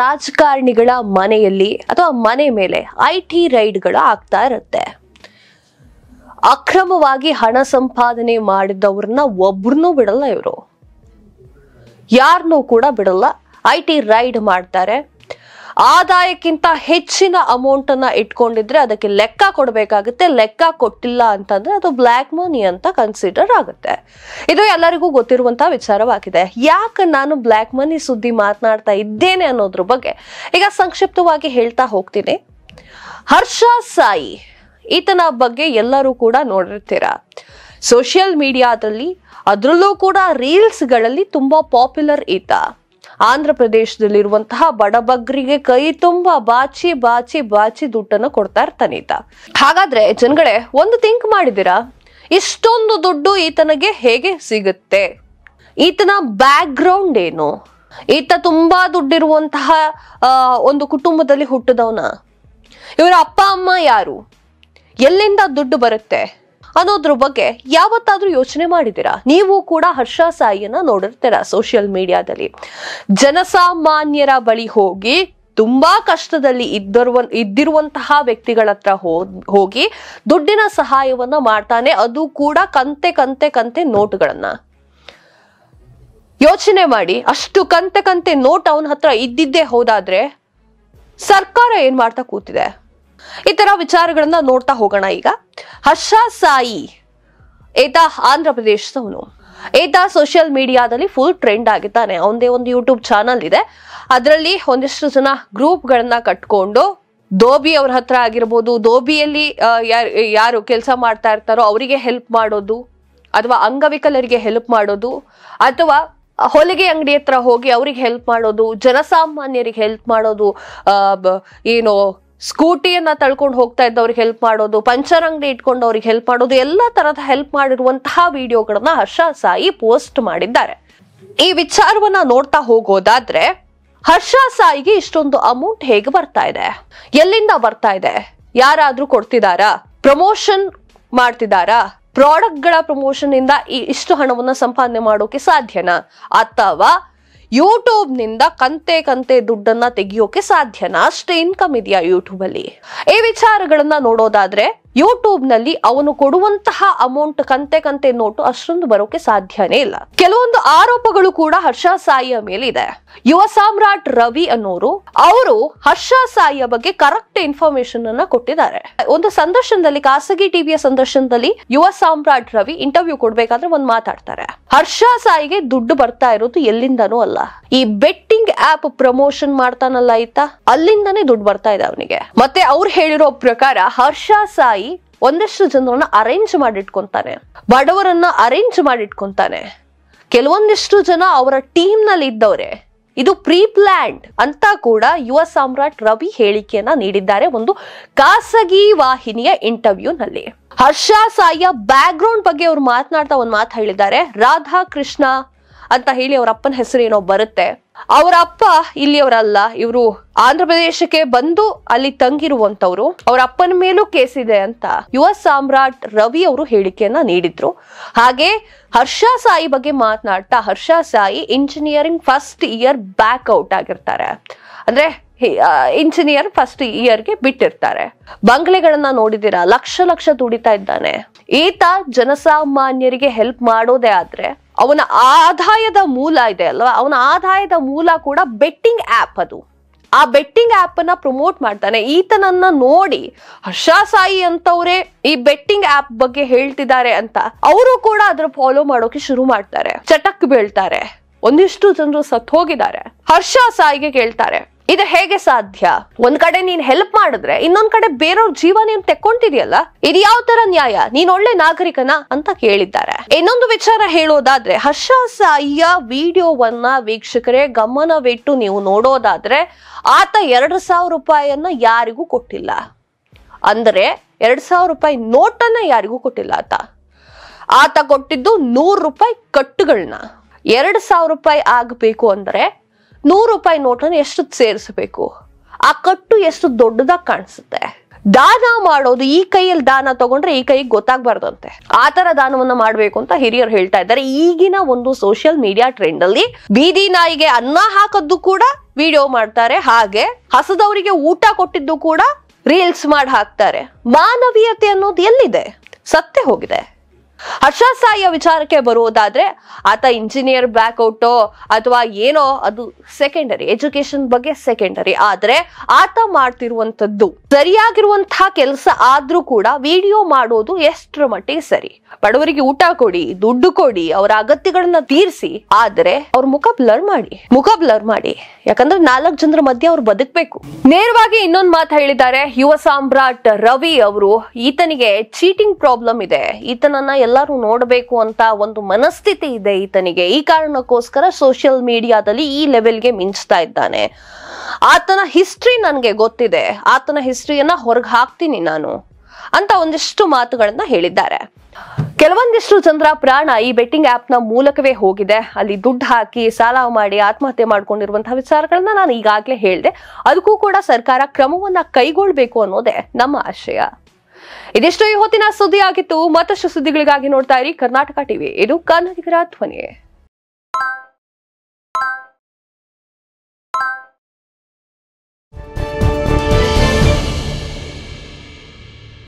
ರಾಜಕಾರಣಿಗಳ ಮನೆಯಲ್ಲಿ ಅಥವಾ ಮನೆ ಮೇಲೆ ಐ ಟಿ ರೈಡ್ಗಳು ಆಗ್ತಾ ಇರುತ್ತೆ ಅಕ್ರಮವಾಗಿ ಹಣ ಸಂಪಾದನೆ ಮಾಡಿದವ್ರನ್ನ ಒಬ್ರನ್ನೂ ಬಿಡಲ್ಲ ಇವರು ಯಾರನ್ನೂ ಕೂಡ ಬಿಡಲ್ಲ ಐ ಟಿ ರೈಡ್ ಮಾಡ್ತಾರೆ ಆದಾಯಕ್ಕಿಂತ ಹೆಚ್ಚಿನ ಅಮೌಂಟ್ ಅನ್ನ ಇಟ್ಕೊಂಡಿದ್ರೆ ಅದಕ್ಕೆ ಲೆಕ್ಕ ಕೊಡಬೇಕಾಗುತ್ತೆ ಲೆಕ್ಕ ಕೊಟ್ಟಿಲ್ಲ ಅಂತಂದ್ರೆ ಅದು ಬ್ಲ್ಯಾಕ್ ಮನಿ ಅಂತ ಕನ್ಸಿಡರ್ ಆಗುತ್ತೆ ಇದು ಎಲ್ಲರಿಗೂ ಗೊತ್ತಿರುವಂತಹ ವಿಚಾರವಾಗಿದೆ ಯಾಕೆ ನಾನು ಬ್ಲ್ಯಾಕ್ ಮನಿ ಸುದ್ದಿ ಮಾತನಾಡ್ತಾ ಇದ್ದೇನೆ ಅನ್ನೋದ್ರ ಬಗ್ಗೆ ಈಗ ಸಂಕ್ಷಿಪ್ತವಾಗಿ ಹೇಳ್ತಾ ಹೋಗ್ತೀನಿ ಹರ್ಷ ಸಾಯಿ ಈತನ ಬಗ್ಗೆ ಎಲ್ಲರೂ ಕೂಡ ನೋಡಿರ್ತೀರಾ ಸೋಷಿಯಲ್ ಮೀಡಿಯಾದಲ್ಲಿ ಅದರಲ್ಲೂ ಕೂಡ ರೀಲ್ಸ್ಗಳಲ್ಲಿ ತುಂಬಾ ಪಾಪ್ಯುಲರ್ ಈತ ಆಂಧ್ರ ಪ್ರದೇಶದಲ್ಲಿರುವಂತಹ ಬಡಬಗ್ರಿಗೆ ಕೈ ತುಂಬಾ ಬಾಚಿ ಬಾಚಿ ಬಾಚಿ ದುಡ್ಡನ್ನು ಕೊಡ್ತಾ ಇರ್ತಾನೆ ಈತ ಹಾಗಾದ್ರೆ ಜನಗಳೇ ಒಂದು ಥಿಂಕ್ ಮಾಡಿದಿರಾ ಇಷ್ಟೊಂದು ದುಡ್ಡು ಈತನಿಗೆ ಹೇಗೆ ಸಿಗುತ್ತೆ ಈತನ ಬ್ಯಾಕ್ ಗ್ರೌಂಡ್ ಏನು ಈತ ತುಂಬಾ ದುಡ್ಡಿರುವಂತಹ ಒಂದು ಕುಟುಂಬದಲ್ಲಿ ಹುಟ್ಟಿದವನ ಇವರ ಅಪ್ಪ ಅಮ್ಮ ಯಾರು ಎಲ್ಲಿಂದ ದುಡ್ಡು ಬರುತ್ತೆ ಅನ್ನೋದ್ರ ಬಗ್ಗೆ ಯಾವತ್ತಾದ್ರೂ ಯೋಚನೆ ಮಾಡಿದಿರಾ ನೀವು ಕೂಡ ಹರ್ಷ ಸಾಯಿಯನ್ನ ನೋಡಿರ್ತೀರ ಸೋಷಿಯಲ್ ಮೀಡಿಯಾದಲ್ಲಿ ಜನಸಾಮಾನ್ಯರ ಬಳಿ ಹೋಗಿ ತುಂಬಾ ಕಷ್ಟದಲ್ಲಿ ಇದ್ದರುವ ಇದ್ದಿರುವಂತಹ ವ್ಯಕ್ತಿಗಳ ಹತ್ರ ಹೋಗಿ ದುಡ್ಡಿನ ಸಹಾಯವನ್ನ ಮಾಡ್ತಾನೆ ಅದು ಕೂಡ ಕಂತೆ ಕಂತೆ ಕಂತೆ ನೋಟ್ಗಳನ್ನ ಯೋಚನೆ ಮಾಡಿ ಅಷ್ಟು ಕಂತೆ ಕಂತೆ ನೋಟ್ ಅವನ ಹತ್ರ ಇದ್ದಿದ್ದೇ ಹೋದಾದ್ರೆ ಸರ್ಕಾರ ಏನ್ ಮಾಡ್ತಾ ಕೂತಿದೆ ಈ ತರ ವಿಚಾರಗಳನ್ನ ನೋಡ್ತಾ ಹೋಗೋಣ ಈಗ ಹರ್ಷ ಸಾಯಿ ಏತ ಆಂಧ್ರ ಪ್ರದೇಶದವನು ಏತ ಸೋಷಿಯಲ್ ಮೀಡಿಯಾದಲ್ಲಿ ಫುಲ್ ಟ್ರೆಂಡ್ ಆಗಿದ್ದಾನೆ ಅವನದೇ ಒಂದು ಯೂಟ್ಯೂಬ್ ಚಾನಲ್ ಇದೆ ಅದರಲ್ಲಿ ಒಂದಿಷ್ಟು ಜನ ಗ್ರೂಪ್ಗಳನ್ನ ಕಟ್ಕೊಂಡು ದೋಬಿ ಅವ್ರ ಹತ್ರ ಆಗಿರ್ಬೋದು ದೋಬಿಯಲ್ಲಿ ಯಾರು ಯಾರು ಕೆಲಸ ಮಾಡ್ತಾ ಇರ್ತಾರೋ ಅವರಿಗೆ ಹೆಲ್ಪ್ ಮಾಡೋದು ಅಥವಾ ಅಂಗವಿಕಲರಿಗೆ ಹೆಲ್ಪ್ ಮಾಡೋದು ಅಥವಾ ಹೊಲಿಗೆ ಅಂಗಡಿ ಹತ್ರ ಹೋಗಿ ಅವ್ರಿಗೆ ಹೆಲ್ಪ್ ಮಾಡೋದು ಜನಸಾಮಾನ್ಯರಿಗೆ ಹೆಲ್ಪ್ ಮಾಡೋದು ಏನು ಸ್ಕೂಟಿಯನ್ನ ತಳ್ಕೊಂಡು ಹೋಗ್ತಾ ಇದ್ದವ್ರಿಗೆ ಹೆಲ್ಪ್ ಮಾಡೋದು ಪಂಚರ್ ಅಂಗಡಿ ಇಟ್ಕೊಂಡು ಅವ್ರಿಗೆ ಹೆಲ್ಪ್ ಮಾಡೋದು ಎಲ್ಲ ತರದ ಹೆಲ್ಪ್ ಮಾಡಿರುವಂತಹ ವಿಡಿಯೋಗಳನ್ನ ಹರ್ಷ ಸಾಯಿ ಪೋಸ್ಟ್ ಮಾಡಿದ್ದಾರೆ ಈ ವಿಚಾರವನ್ನ ನೋಡ್ತಾ ಹೋಗೋದಾದ್ರೆ ಹರ್ಷ ಸಾಯಿಗೆ ಇಷ್ಟೊಂದು ಅಮೌಂಟ್ ಹೇಗೆ ಬರ್ತಾ ಇದೆ ಎಲ್ಲಿಂದ ಬರ್ತಾ ಇದೆ ಯಾರಾದ್ರೂ ಕೊಡ್ತಿದಾರ ಪ್ರಮೋಷನ್ ಮಾಡ್ತಿದಾರಾ ಪ್ರಾಡಕ್ಟ್ಗಳ ಪ್ರಮೋಷನ್ ಇಂದ ಇಷ್ಟು ಹಣವನ್ನ ಸಂಪಾದನೆ ಮಾಡೋಕೆ ಸಾಧ್ಯನಾ ಅಥವಾ ಯೂಟ್ಯೂಬ್ನಿಂದ ಕಂತೆ ಕಂತೆ ದುಡ್ಡನ್ನ ತೆಗಿಯೋಕೆ ಸಾಧ್ಯನಾ ಅಷ್ಟೇ ಇನ್ಕಮ್ ಇದೆಯಾ ಅಲ್ಲಿ ಈ ವಿಚಾರಗಳನ್ನ ನೋಡೋದಾದ್ರೆ ಯೂಟ್ಯೂಬ್ನಲ್ಲಿ ಅವನು ಕೊಡುವಂತಹ ಅಮೌಂಟ್ ಕಂತೆ ಕಂತೆ ನೋಟು ಅಷ್ಟೊಂದು ಬರೋಕೆ ಸಾಧ್ಯನೇ ಇಲ್ಲ ಕೆಲವೊಂದು ಆರೋಪಗಳು ಕೂಡ ಹರ್ಷ ಸಾಯಿಯ ಮೇಲಿದೆ ಯುವ ಸಾಮ್ರಾಟ್ ರವಿ ಅನ್ನೋರು ಅವರು ಹರ್ಷ ಸಾಯಿಯ ಬಗ್ಗೆ ಕರೆಕ್ಟ್ ಇನ್ಫಾರ್ಮೇಶನ್ ಅನ್ನ ಕೊಟ್ಟಿದ್ದಾರೆ ಒಂದು ಸಂದರ್ಶನದಲ್ಲಿ ಖಾಸಗಿ ಟಿವಿಯ ಸಂದರ್ಶನದಲ್ಲಿ ಯುವ ಸಾಮ್ರಾಟ್ ರವಿ ಇಂಟರ್ವ್ಯೂ ಕೊಡ್ಬೇಕಾದ್ರೆ ಒಂದು ಮಾತಾಡ್ತಾರೆ ಹರ್ಷ ಸಾಯಿಗೆ ದುಡ್ಡು ಬರ್ತಾ ಇರೋದು ಎಲ್ಲಿಂದನೂ ಅಲ್ಲ ಈ ಬೆಟ್ ಆಪ್ ಪ್ರಮೋಷನ್ ಮಾಡ್ತಾನಲ್ಲ ಆಯ್ತಾ ಅಲ್ಲಿಂದಾನೆ ದುಡ್ಡು ಬರ್ತಾ ಇದೆ ಅವನಿಗೆ ಮತ್ತೆ ಅವ್ರು ಹೇಳಿರೋ ಪ್ರಕಾರ ಹರ್ಷ ಸಾಯಿ ಒಂದಷ್ಟು ಜನರನ್ನ ಅರೇಂಜ್ ಮಾಡಿಟ್ಕೊಂತಾನೆ ಬಡವರನ್ನ ಅರೇಂಜ್ ಮಾಡಿಟ್ಕೊಂತಾನೆ ಕೆಲವೊಂದಿಷ್ಟು ಜನ ಅವರ ಟೀಮ್ ನಲ್ಲಿ ಇದ್ದವ್ರೆ ಇದು ಪ್ರೀ ಅಂತ ಕೂಡ ಯುವ ಸಾಮ್ರಾಟ್ ರವಿ ಹೇಳಿಕೆಯನ್ನ ನೀಡಿದ್ದಾರೆ ಒಂದು ಖಾಸಗಿ ವಾಹಿನಿಯ ಇಂಟರ್ವ್ಯೂನಲ್ಲಿ ಹರ್ಷ ಸಾಯಿಯ ಬ್ಯಾಕ್ ಗ್ರೌಂಡ್ ಬಗ್ಗೆ ಅವ್ರು ಮಾತನಾಡ್ತಾ ಒಂದು ಮಾತು ಹೇಳಿದ್ದಾರೆ ರಾಧಾ ಕೃಷ್ಣ ಅಂತ ಹೇಳಿ ಅವರ ಅಪ್ಪನ ಹೆಸರೇನೋ ಬರುತ್ತೆ ಅವರ ಅಪ್ಪ ಇಲ್ಲಿಯವರಲ್ಲ ಇವರು ಆಂಧ್ರ ಪ್ರದೇಶಕ್ಕೆ ಬಂದು ಅಲ್ಲಿ ತಂಗಿರುವಂತವ್ರು ಅವರ ಅಪ್ಪನ ಮೇಲೂ ಕೇಸ್ ಇದೆ ಅಂತ ಯುವ ಸಾಮ್ರಾಟ್ ರವಿ ಅವರು ಹೇಳಿಕೆಯನ್ನ ನೀಡಿದ್ರು ಹಾಗೆ ಹರ್ಷ ಸಾಯಿ ಬಗ್ಗೆ ಮಾತನಾಡ್ತಾ Harsha Sai engineering first year back out ಆಗಿರ್ತಾರೆ ಅಂದ್ರೆ ಇಂಜಿನಿಯರ್ ಫಸ್ಟ್ ಇಯರ್ ಗೆ ಬಿಟ್ಟಿರ್ತಾರೆ ಬಂಗ್ಲೆಗಳನ್ನ ನೋಡಿದಿರಾ ಲಕ್ಷ ಲಕ್ಷ ದುಡಿತಾ ಇದ್ದಾನೆ ಈತ ಜನಸಾಮಾನ್ಯರಿಗೆ ಹೆಲ್ಪ್ ಮಾಡೋದೇ ಆದ್ರೆ ಅವನ ಆದಾಯದ ಮೂಲ ಇದೆ ಅಲ್ವಾ ಅವನ ಆದಾಯದ ಮೂಲ ಕೂಡ ಬೆಟ್ಟಿಂಗ್ ಆ್ಯಪ್ ಅದು ಆ ಬೆಟ್ಟಿಂಗ್ ಆಪ್ ಅನ್ನ ಪ್ರಮೋಟ್ ಮಾಡ್ತಾನೆ ಈತನನ್ನ ನೋಡಿ ಹರ್ಷ ಸಾಯಿ ಅಂತವ್ರೆ ಈ ಬೆಟ್ಟಿಂಗ್ ಆ್ಯಪ್ ಬಗ್ಗೆ ಹೇಳ್ತಿದ್ದಾರೆ ಅಂತ ಅವರು ಕೂಡ ಅದ್ರ ಫಾಲೋ ಮಾಡೋಕೆ ಶುರು ಮಾಡ್ತಾರೆ ಚಟಕ್ ಬೀಳ್ತಾರೆ ಒಂದಿಷ್ಟು ಜನರು ಸತ್ ಹೋಗಿದ್ದಾರೆ ಹರ್ಷ ಸಾಯಿಗೆ ಕೇಳ್ತಾರೆ ಇದು ಹೇಗೆ ಸಾಧ್ಯ ಒಂದ್ ಕಡೆ ನೀನ್ ಹೆಲ್ಪ್ ಮಾಡಿದ್ರೆ ಇನ್ನೊಂದ್ ಕಡೆ ಬೇರೆಯವ್ರ ಜೀವನ ನೀನ್ ತೆಕ್ಕೊಂತಿದ್ಯಲ್ಲ ಇದು ಯಾವ ತರ ನ್ಯಾಯ ನೀನ್ ಒಳ್ಳೆ ನಾಗರಿಕನ ಅಂತ ಕೇಳಿದ್ದಾರೆ ಇನ್ನೊಂದು ವಿಚಾರ ಹೇಳೋದಾದ್ರೆ ಹರ್ಷ ಅಯ್ಯ ವಿಡಿಯೋವನ್ನ ವೀಕ್ಷಕರೇ ಗಮನವಿಟ್ಟು ನೀವು ನೋಡೋದಾದ್ರೆ ಆತ ಎರಡು ಸಾವಿರ ರೂಪಾಯಿಯನ್ನ ಯಾರಿಗೂ ಕೊಟ್ಟಿಲ್ಲ ಅಂದ್ರೆ ಎರಡ್ ಸಾವಿರ ರೂಪಾಯಿ ನೋಟನ್ನ ಯಾರಿಗೂ ಕೊಟ್ಟಿಲ್ಲ ಆತ ಆತ ಕೊಟ್ಟಿದ್ದು ನೂರು ರೂಪಾಯಿ ಕಟ್ಟುಗಳನ್ನ ಎರಡು ಸಾವಿರ ರೂಪಾಯಿ ಆಗ್ಬೇಕು ಅಂದ್ರೆ ನೂರು ರೂಪಾಯಿ ನೋಟನ್ನು ಎಷ್ಟು ಸೇರಿಸಬೇಕು ಆ ಕಟ್ಟು ಎಷ್ಟು ದೊಡ್ಡದಾಗಿ ಕಾಣಿಸುತ್ತೆ ದಾನ ಮಾಡೋದು ಈ ಕೈಯಲ್ಲಿ ದಾನ ತಗೊಂಡ್ರೆ ಈ ಕೈಗೆ ಗೊತ್ತಾಗ್ಬಾರ್ದಂತೆ ಆ ತರ ದಾನವನ್ನ ಮಾಡಬೇಕು ಅಂತ ಹಿರಿಯರು ಹೇಳ್ತಾ ಇದ್ದಾರೆ ಈಗಿನ ಒಂದು ಸೋಷಿಯಲ್ ಮೀಡಿಯಾ ಟ್ರೆಂಡ್ ಅಲ್ಲಿ ಬೀದಿ ನಾಯಿಗೆ ಅನ್ನ ಹಾಕದ್ದು ಕೂಡ ವಿಡಿಯೋ ಮಾಡ್ತಾರೆ ಹಾಗೆ ಹಸದವರಿಗೆ ಊಟ ಕೊಟ್ಟಿದ್ದು ಕೂಡ ರೀಲ್ಸ್ ಮಾಡಿ ಹಾಕ್ತಾರೆ ಮಾನವೀಯತೆ ಅನ್ನೋದು ಎಲ್ಲಿದೆ ಸತ್ತೆ ಹೋಗಿದೆ ಹರ್ಷ ಸಾಯಿಯ ವಿಚಾರಕ್ಕೆ ಬರುವುದಾದ್ರೆ ಆತ ಇಂಜಿನಿಯರ್ ಬ್ಯಾಕ್ಔಟು ಅಥವಾ ಏನೋ ಅದು ಸೆಕೆಂಡರಿ ಎಜುಕೇಶನ್ ಬಗ್ಗೆ ಸೆಕೆಂಡರಿ ಆದ್ರೆ ಆತ ಮಾಡ್ತಿರುವಂತದ್ದು ಸರಿಯಾಗಿರುವಂತಹ ಕೆಲಸ ಆದ್ರೂ ಕೂಡ ವಿಡಿಯೋ ಮಾಡೋದು ಎಷ್ಟರ ಮಟ್ಟಿಗೆ ಸರಿ ಬಡವರಿಗೆ ಊಟ ಕೊಡಿ ದುಡ್ಡು ಕೊಡಿ ಅವರ ಅಗತ್ಯಗಳನ್ನ ತೀರಿಸಿ ಆದ್ರೆ ಅವ್ರ ಮುಖ ಬ್ಲರ್ ಮಾಡಿ ಮುಖ ಬ್ಲರ್ ಮಾಡಿ ಯಾಕಂದ್ರೆ ನಾಲ್ಕು ಜನರ ಮಧ್ಯೆ ಅವ್ರು ಬದುಕ್ಬೇಕು ನೇರವಾಗಿ ಇನ್ನೊಂದು ಮಾತು ಹೇಳಿದ್ದಾರೆ ಯುವ ಸಾಮ್ರಾಟ್ ರವಿ ಅವರು ಈತನಿಗೆ ಚೀಟಿಂಗ್ ಪ್ರಾಬ್ಲಮ್ ಇದೆ ಈತನನ್ನ ಎಲ್ಲ ಎಲ್ಲರೂ ನೋಡಬೇಕು ಅಂತ ಒಂದು ಮನಸ್ಥಿತಿ ಇದೆ ಈತನಿಗೆ ಈ ಕಾರಣಕ್ಕೋಸ್ಕರ ಸೋಷಿಯಲ್ ಮೀಡಿಯಾದಲ್ಲಿ ಈ ಲೆವೆಲ್ಗೆ ಮಿಂಚ್ತಾ ಇದ್ದಾನೆ ಆತನ ಹಿಸ್ಟ್ರಿ ನನಗೆ ಗೊತ್ತಿದೆ ಆತನ ಹಿಸ್ಟ್ರಿಯನ್ನ ಹೊರಗೆ ಹಾಕ್ತೀನಿ ನಾನು ಅಂತ ಒಂದಿಷ್ಟು ಮಾತುಗಳನ್ನ ಹೇಳಿದ್ದಾರೆ ಕೆಲವೊಂದಿಷ್ಟು ಜನರ ಪ್ರಾಣ ಈ ಬೆಟ್ಟಿಂಗ್ ಆಪ್ ನ ಮೂಲಕವೇ ಹೋಗಿದೆ ಅಲ್ಲಿ ದುಡ್ಡು ಹಾಕಿ ಸಾಲ ಮಾಡಿ ಆತ್ಮಹತ್ಯೆ ಮಾಡ್ಕೊಂಡಿರುವಂತಹ ವಿಚಾರಗಳನ್ನ ನಾನು ಈಗಾಗಲೇ ಹೇಳಿದೆ ಅದಕ್ಕೂ ಕೂಡ ಸರ್ಕಾರ ಕ್ರಮವನ್ನ ಕೈಗೊಳ್ಬೇಕು ಅನ್ನೋದೇ ನಮ್ಮ ಆಶಯ ಇದಿಷ್ಟು ಈ ಹೊತ್ತಿನ ಸುದ್ದಿ ಆಗಿತ್ತು ಮತ್ತಷ್ಟು ಸುದ್ದಿಗಳಿಗಾಗಿ ನೋಡ್ತಾ ಇರಿ ಕರ್ನಾಟಕ ಟಿವಿ ಇದು ಕನ್ನಡಿಗರ ಧ್ವನಿ